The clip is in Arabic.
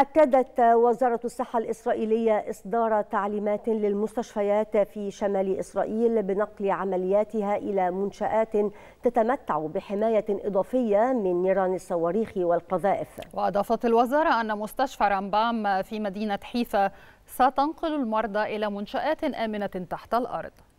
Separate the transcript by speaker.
Speaker 1: أكدت وزارة الصحة الإسرائيلية إصدار تعليمات للمستشفيات في شمال إسرائيل بنقل عملياتها إلى منشآت تتمتع بحماية إضافية من نيران الصواريخ والقذائف وأضافت الوزارة
Speaker 2: أن مستشفى رامبام في مدينة حيفا ستنقل المرضى إلى منشآت آمنة تحت الأرض